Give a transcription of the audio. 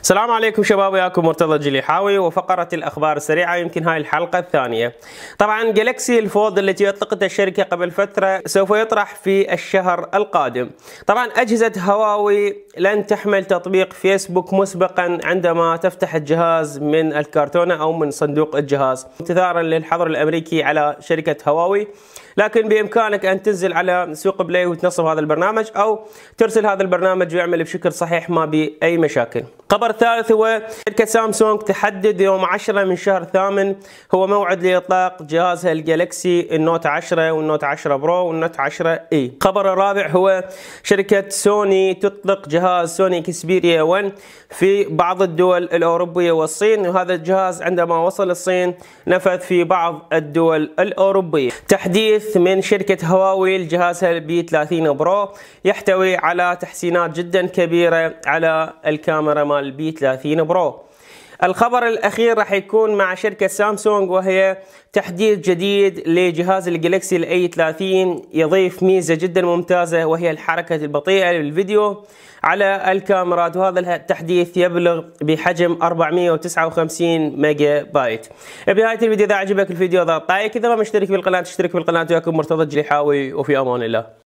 السلام عليكم شباب وياكم مرتضى جليحاوي وفقرة الأخبار السريعة يمكن هاي الحلقة الثانية طبعا جالكسي الفولد التي أطلقتها الشركة قبل فترة سوف يطرح في الشهر القادم طبعا أجهزة هواوي لن تحمل تطبيق فيسبوك مسبقا عندما تفتح الجهاز من الكرتونة أو من صندوق الجهاز انتظارا للحظر الأمريكي على شركة هواوي لكن بامكانك ان تنزل على سوق بلاي وتنصب هذا البرنامج او ترسل هذا البرنامج ويعمل بشكل صحيح ما باي مشاكل. خبر ثالث هو شركه سامسونج تحدد يوم 10 من شهر ثامن هو موعد لاطلاق جهازها الجالكسي النوت 10 والنوت 10 برو والنوت 10 اي. خبر الرابع هو شركه سوني تطلق جهاز سوني اكسبيريا 1 في بعض الدول الاوروبيه والصين وهذا الجهاز عندما وصل الصين نفذ في بعض الدول الاوروبيه. تحديث الحديث من شركة هواوي الجهاز البي 30 برو يحتوي على تحسينات جدا كبيرة على الكاميرا مال البي 30 برو الخبر الأخير راح يكون مع شركة سامسونج وهي تحديث جديد لجهاز الجلاكسي الاي 30 يضيف ميزة جدا ممتازة وهي الحركة البطيئة للفيديو على الكاميرات وهذا التحديث يبلغ بحجم 459 ميجا بايت بنهاية الفيديو إذا عجبك الفيديو ضغط لايك إذا ما مشترك بالقناة تشترك بالقناة وياكم مرتضى الجليحاوي وفي أمان الله